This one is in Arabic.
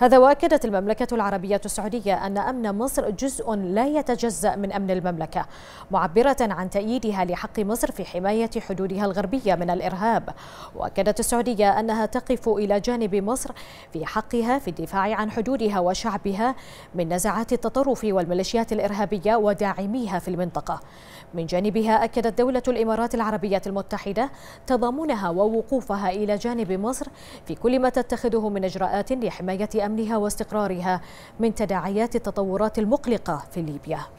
هذا واكدت المملكة العربية السعودية أن أمن مصر جزء لا يتجزأ من أمن المملكة معبرة عن تأييدها لحق مصر في حماية حدودها الغربية من الإرهاب وأكدت السعودية أنها تقف إلى جانب مصر في حقها في الدفاع عن حدودها وشعبها من نزعات التطرف والميليشيات الإرهابية وداعميها في المنطقة من جانبها أكدت دولة الإمارات العربية المتحدة تضامنها ووقوفها إلى جانب مصر في كل ما تتخذه من إجراءات لحماية أمنها واستقرارها من تداعيات التطورات المقلقة في ليبيا